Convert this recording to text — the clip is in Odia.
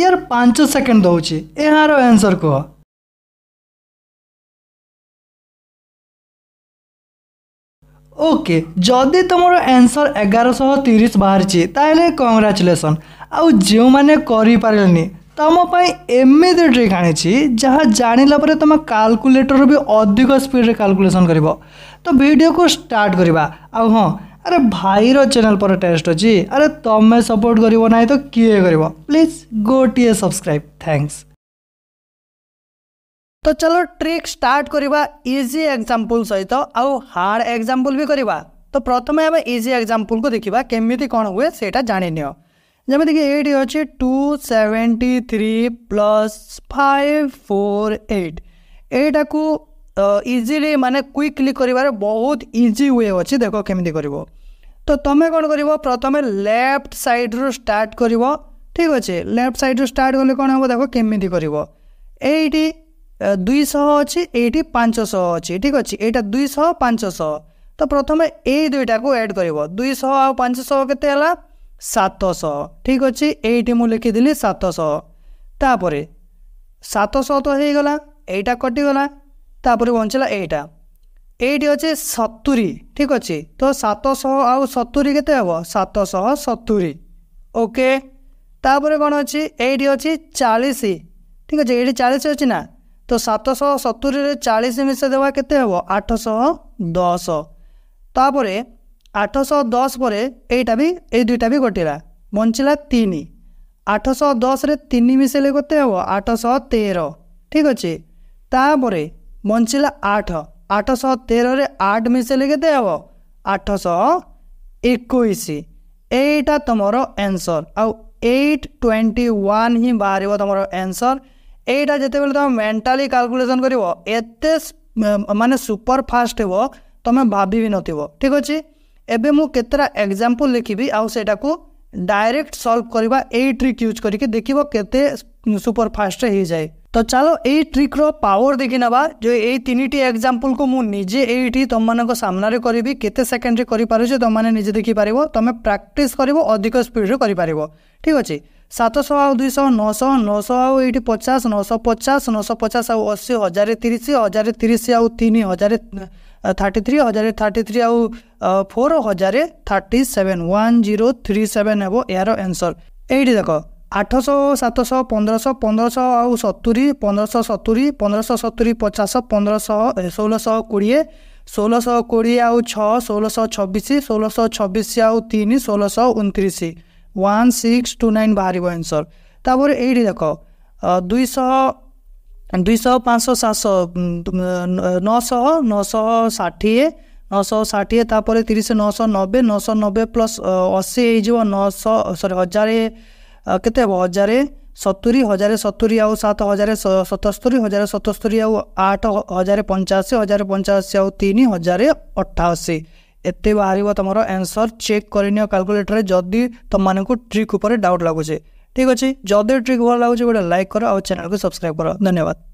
ଇଆର ପାଞ୍ଚ ସେକେଣ୍ଡ ଦଉଛି ଏହାର ଆନ୍ସର କୁହ ଓକେ ଯଦି ତୁମର ଆନ୍ସର ଏଗାରଶହ ତିରିଶ ବାହାରିଛି ତାହେଲେ କଂଗ୍ରାଚୁଲେସନ୍ ଆଉ ଯେଉଁମାନେ କରିପାରିଲେନି ତୁମ ପାଇଁ ଏମିତି ଟ୍ରିକ୍ ଆଣିଛି ଯାହା ଜାଣିଲା ପରେ ତୁମେ କାଲକୁଲେଟର ବି ଅଧିକ ସ୍ପିଡ଼ରେ କାଲକୁଲେସନ୍ କରିବ ତ ଭିଡ଼ିଓକୁ ଷ୍ଟାର୍ଟ କରିବା ଆଉ ହଁ अरे भाई चैनल पर टेस्ट अच्छे अरे तुम्हें सपोर्ट कर तो किए कर प्लीज गोटे सब्सक्राइब थैंक्स तो चलो ट्रिक स्टार्ट करवा इजी एग्जांपल सहित तो, आउ हार्ड एग्जांपल भी करवा तो प्रथम आम इजी एग्जांपल को देखा केमी कौन हुए से जाणिनि जमीक ये अच्छे two seventy three plus five four eight you easily ମାନେ କ୍ୱିକଲି କରିବାର ବହୁତ ଇଜି ୱେ ଅଛି ଦେଖ କେମିତି କରିବ ତ ତୁମେ କ'ଣ କରିବ ପ୍ରଥମେ ଲେଫ୍ଟ ସାଇଡ଼୍ରୁ ଷ୍ଟାର୍ଟ କରିବ ଠିକ୍ ଅଛି ଲେଫ୍ଟ ସାଇଡ଼୍ରୁ ଷ୍ଟାର୍ଟ କଲେ କ'ଣ ହେବ ଦେଖ କେମିତି କରିବ ଏଇଠି ଦୁଇଶହ ଅଛି ଏଇଠି ପାଞ୍ଚଶହ ଅଛି ଠିକ୍ ଅଛି ଏଇଟା ଦୁଇଶହ ପାଞ୍ଚଶହ ତ ପ୍ରଥମେ ଏଇ ଦୁଇଟାକୁ ଆଡ଼୍ କରିବ ଦୁଇଶହ ଆଉ ପାଞ୍ଚଶହ କେତେ ହେଲା ସାତଶହ ଠିକ୍ ଅଛି ଏଇଠି ମୁଁ ଲେଖିଦେଲି ସାତଶହ ତାପରେ ସାତଶହ ତ ହେଇଗଲା ଏଇଟା କଟିଗଲା ତାପରେ ବଞ୍ଚିଲା ଏଇଟା ଏଇଠି ଅଛି ସତୁରୀ ଠିକ୍ ଅଛି ତ ସାତଶହ ଆଉ ସତୁରୀ କେତେ ହେବ ସାତଶହ ସତୁରୀ ଓକେ ତାପରେ କ'ଣ ଅଛି ଏଇଠି ଅଛି ଚାଳିଶ ଠିକ୍ ଅଛି ଏଇଠି ଚାଳିଶ ଅଛି ନା ତ ସାତଶହ ସତୁରୀରେ ଚାଳିଶ ମିଶାଇ ଦେବା କେତେ ହେବ ଆଠଶହ ଦଶ ତାପରେ ଆଠଶହ ଦଶ ପରେ ଏଇଟା ବି ଏଇ ଦୁଇଟା ବି ଘଟିଲା ବଞ୍ଚିଲା ତିନି ଆଠଶହ ଦଶରେ ତିନି ମିଶାଇଲେ କେତେ ହେବ ଆଠଶହ ତେର ଠିକ୍ ଅଛି ତାପରେ ବଞ୍ଚିଲା ଆଠ ଆଠଶହ ତେରରେ ଆଠ ମିଶେଇଲେ କେତେ ହେବ ଆଠଶହ ଏକୋଇଶ ଏଇଟା ତୁମର ଆନ୍ସର୍ ଆଉ ଏଇଟ୍ ଟ୍ୱେଣ୍ଟି ୱାନ୍ ହିଁ ବାହାରିବ ତୁମର ଆନ୍ସର୍ ଏଇଟା ଯେତେବେଳେ ତୁମେ ମେଣ୍ଟାଲି କାଲକୁଲେସନ୍ କରିବ ଏତେ ମାନେ ସୁପର ଫାଷ୍ଟ ହେବ ତୁମେ ଭାବି ବି ନଥିବ ଠିକ୍ ଅଛି ଏବେ ମୁଁ କେତେଟା ଏକ୍ଜାମ୍ପଲ୍ ଲେଖିବି ଆଉ ସେଇଟାକୁ ଡାଇରେକ୍ଟ ସଲ୍ଭ କରିବା ଏଇ ଟ୍ରିକ୍ ୟୁଜ୍ କରିକି ଦେଖିବ କେତେ ସୁପର ଫାଷ୍ଟରେ ହେଇଯାଏ ତ ଚାଲ ଏଇ ଟ୍ରିକ୍ର ପାୱାର ଦେଖିନେବା ଯେ ଏଇ ତିନିଟି ଏକ୍ଜାମ୍ପଲ୍କୁ ମୁଁ ନିଜେ ଏଇଠି ତୁମମାନଙ୍କ ସାମ୍ନାରେ କରିବି କେତେ ସେକେଣ୍ଡରେ କରିପାରୁଛି ତୁମମାନେ ନିଜେ ଦେଖିପାରିବ ତୁମେ ପ୍ରାକ୍ଟିସ୍ କରିବ ଅଧିକ ସ୍ପିଡ଼ରେ କରିପାରିବ ଠିକ୍ ଅଛି ସାତଶହ ଆଉ ଦୁଇଶହ ନଅଶହ ନଅଶହ ଆଉ ଏଇଠି ପଚାଶ ନଅଶହ ପଚାଶ ନଅଶହ ପଚାଶ ଆଉ ଅଶୀ ହଜାରେ ତିରିଶ ହଜାରେ ତିରିଶ ଆଉ ତିନି ହଜାରେ ଥାର୍ଟି ଥ୍ରୀ ହଜାରେ ଥାର୍ଟି ଥ୍ରୀ ଆଉ ଫୋର୍ ହଜାରେ thirty seven one zero three seven ହେବ ଏହାର ଆନ୍ସର୍ ଏଇଠି ଦେଖ ଆଠଶହ ସାତଶହ ପନ୍ଦରଶହ ପନ୍ଦରଶହ ଆଉ ସତୁରି ପନ୍ଦରଶହ ସତୁରି ପନ୍ଦରଶହ ସତୁରି ପଚାଶ ପନ୍ଦରଶହ ଷୋହଳଶହ କୋଡ଼ିଏ ଷୋହଳଶହ କୋଡ଼ିଏ ଆଉ ଛଅ ଷୋହଳଶହ ଛବିଶ ଷୋହଳଶହ ଛବିଶ ଆଉ ତିନି ଷୋହଳଶହ ଅଣତିରିଶ ୱାନ୍ ସିକ୍ସ ଟୁ ନାଇନ୍ ବାହାରିବ ଆନ୍ସର୍ ତାପରେ ଏଇଠି ଦେଖ ଦୁଇଶହ ଦୁଇଶହ ପାଞ୍ଚଶହ ସାତଶହ ନଅଶହ ନଅଶହ ଷାଠିଏ ନଅଶହ ଷାଠିଏ ତାପରେ ତିରିଶ ନଅଶହ ନବେ ନଅଶହ ନବେ ପ୍ଲସ୍ ଅଶୀ ହେଇଯିବ ନଅଶହ ସରି ହଜାର କେତେ ହେବ ହଜାର ସତୁରି ହଜାର ସତୁରି ଆଉ ସାତ ହଜାର ସତସ୍ତରି ହଜାର ସତସ୍ତରି ଆଉ ଆଠ ହଜାର ପଞ୍ଚାଅଶୀ ହଜାର ପଞ୍ଚାଅଶୀ ଆଉ ତିନି ହଜାର ଅଠାଅଶୀ ଏତେ ବାହାରିବ ତୁମର ଆନ୍ସର ଚେକ୍ କରିନିଅ କାଲକୁଲେଟର୍ରେ ଯଦି ତୁମମାନଙ୍କୁ ଟ୍ରିକ୍ ଉପରେ ଡାଉଟ୍ ଲାଗୁଛି ଠିକ୍ ଅଛି ଯଦି ଟ୍ରିକ୍ ଭଲ ଲାଗୁଛି ଗୋଟେ ଲାଇକ୍ କର ଆଉ ଚ୍ୟାନେଲ୍କୁ ସବସ୍କ୍ରାଇବ୍ କର ଧନ୍ୟବାଦ